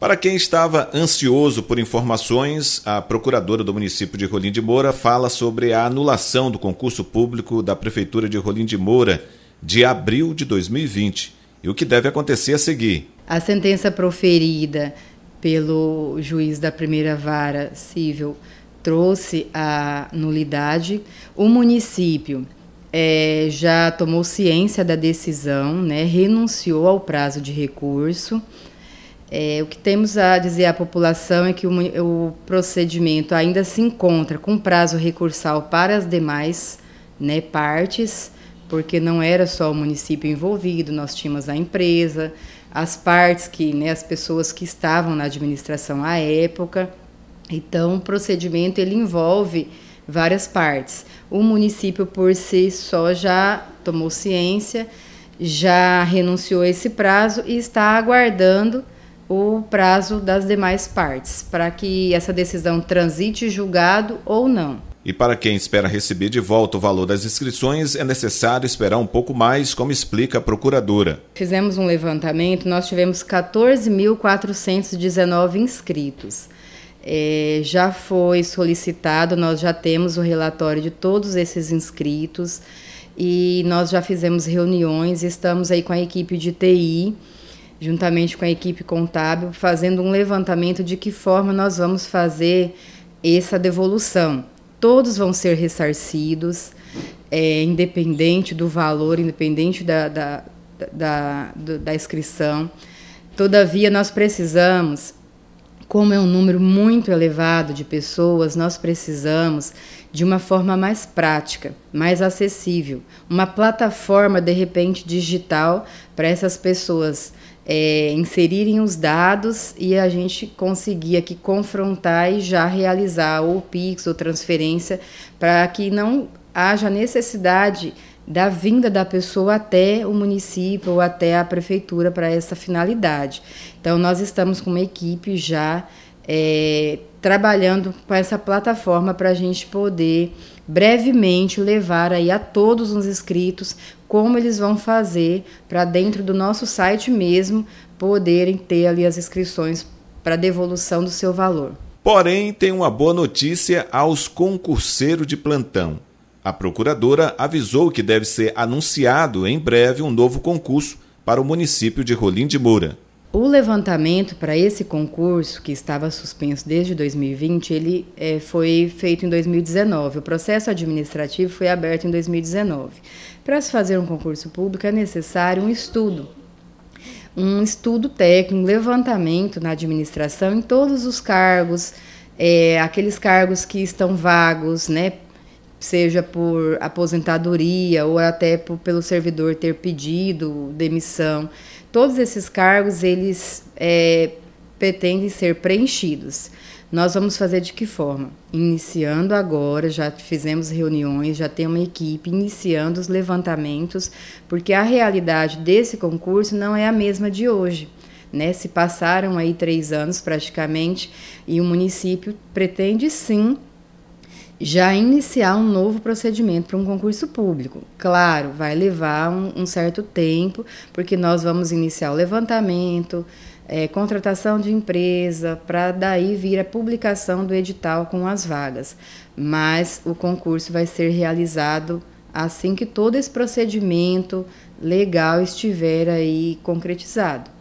Para quem estava ansioso por informações, a procuradora do município de Rolim de Moura fala sobre a anulação do concurso público da Prefeitura de Rolim de Moura de abril de 2020 e o que deve acontecer a seguir. A sentença proferida pelo juiz da primeira vara civil trouxe a nulidade. O município é, já tomou ciência da decisão, né, renunciou ao prazo de recurso é, o que temos a dizer à população é que o, o, procedimento ainda se encontra com prazo recursal para as demais né, partes, porque não era só o município envolvido, nós tínhamos a empresa, as partes que, né, as pessoas que estavam na administração à época. Então, o procedimento ele envolve várias partes. O município por si só já tomou ciência, já renunciou a esse prazo e está aguardando o prazo das demais partes, para que essa decisão transite julgado ou não. E para quem espera receber de volta o valor das inscrições, é necessário esperar um pouco mais, como explica a procuradora. Fizemos um levantamento, nós tivemos 14.419 inscritos. É, já foi solicitado, nós já temos o relatório de todos esses inscritos e nós já fizemos reuniões, estamos aí com a equipe de TI juntamente com a equipe contábil, fazendo um levantamento de que forma nós vamos fazer essa devolução. Todos vão ser ressarcidos, é, independente do valor, independente da, da, da, da inscrição. Todavia, nós precisamos, como é um número muito elevado de pessoas, nós precisamos de uma forma mais prática, mais acessível, uma plataforma de repente digital para essas pessoas é, inserirem os dados e a gente conseguir aqui confrontar e já realizar o PIX ou transferência para que não haja necessidade da vinda da pessoa até o município ou até a prefeitura para essa finalidade. Então, nós estamos com uma equipe já é, trabalhando com essa plataforma para a gente poder brevemente levar aí a todos os inscritos como eles vão fazer para dentro do nosso site mesmo poderem ter ali as inscrições para devolução do seu valor. Porém, tem uma boa notícia aos concurseiros de plantão. A procuradora avisou que deve ser anunciado em breve um novo concurso para o município de Rolim de Moura. O levantamento para esse concurso, que estava suspenso desde 2020, ele é, foi feito em 2019. O processo administrativo foi aberto em 2019. Para se fazer um concurso público é necessário um estudo, um estudo técnico, um levantamento na administração em todos os cargos, é, aqueles cargos que estão vagos, né, seja por aposentadoria ou até por, pelo servidor ter pedido demissão. Todos esses cargos eles é, pretendem ser preenchidos. Nós vamos fazer de que forma? Iniciando agora, já fizemos reuniões, já tem uma equipe iniciando os levantamentos, porque a realidade desse concurso não é a mesma de hoje. Né? Se passaram aí três anos praticamente e o município pretende sim já iniciar um novo procedimento para um concurso público. Claro, vai levar um, um certo tempo, porque nós vamos iniciar o levantamento, é, contratação de empresa, para daí vir a publicação do edital com as vagas. Mas o concurso vai ser realizado assim que todo esse procedimento legal estiver aí concretizado.